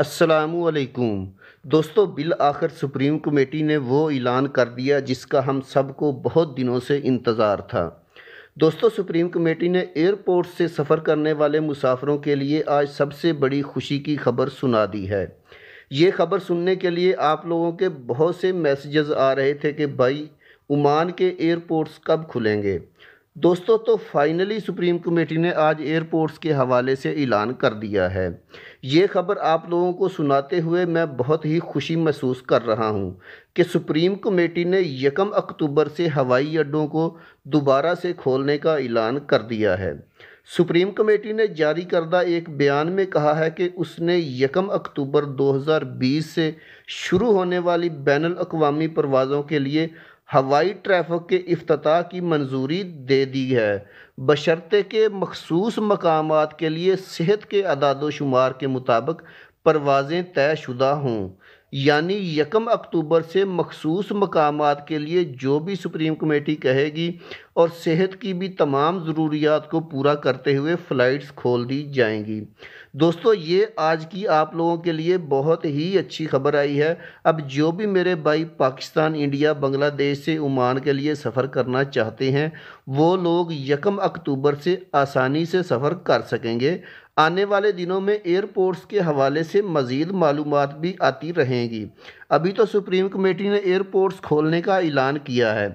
असलकुम दोस्तों बिल आखिर सुप्रीम कमेटी ने वो ऐलान कर दिया जिसका हम सबको बहुत दिनों से इंतज़ार था दोस्तों सुप्रीम कमेटी ने एयरपोर्ट से सफ़र करने वाले मुसाफरों के लिए आज सबसे बड़ी खुशी की खबर सुना दी है ये खबर सुनने के लिए आप लोगों के बहुत से मैसेजेस आ रहे थे कि भाई ओमान के एयरपोर्ट्स कब खुलेंगे दोस्तों तो फाइनली सुप्रीम कमेटी ने आज एयरपोर्ट्स के हवाले से ऐलान कर दिया है ये खबर आप लोगों को सुनाते हुए मैं बहुत ही खुशी महसूस कर रहा हूँ कि सुप्रीम कमेटी ने यकम अक्टूबर से हवाई अड्डों को दोबारा से खोलने का ऐलान कर दिया है सुप्रीम कमेटी ने जारी करदा एक बयान में कहा है कि उसने यकम अक्टूबर 2020 से शुरू होने वाली बैन अवी परवाज़ों के लिए हवाई ट्रैफिक के अफ्ताह की मंजूरी दे दी है बशर्ते के मखसूस मकाम के लिए सेहत के अदाद शुमार के मुताबिक परवाज़ें तयशुदा हों यानी यकम अक्टूबर से मखसूस मकाम के लिए जो भी सुप्रीम कमेटी कहेगी और सेहत की भी तमाम ज़रूरियात को पूरा करते हुए फ़्लाइट्स खोल दी जाएंगी दोस्तों ये आज की आप लोगों के लिए बहुत ही अच्छी खबर आई है अब जो भी मेरे भाई पाकिस्तान इंडिया बांग्लादेश से ओमान के लिए सफ़र करना चाहते हैं वो लोग यकम अक्टूबर से आसानी से सफ़र कर सकेंगे आने वाले दिनों में एयरपोर्ट्स के हवाले से मज़ीद मालूम भी आती रहेंगी अभी तो सुप्रीम कमेटी ने एयरपोर्ट्स खोलने का ऐलान किया है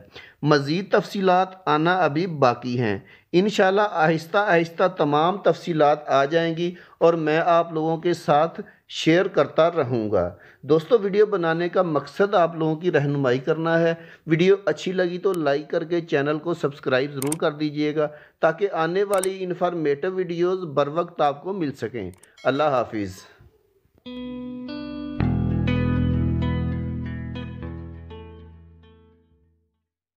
मज़ीद तफसीलात आना अभी बाकी हैं इन आहिस्ता आहिस्ता तमाम तफसीलात आ जाएंगी और मैं आप लोगों के साथ शेयर करता रहूँगा दोस्तों वीडियो बनाने का मकसद आप लोगों की रहनुमाई करना है वीडियो अच्छी लगी तो लाइक करके चैनल को सब्सक्राइब ज़रूर कर दीजिएगा ताकि आने वाली इन्फॉर्मेटिव वीडियोज़ बर वक्त आपको मिल सकें अल्लाह हाफिज़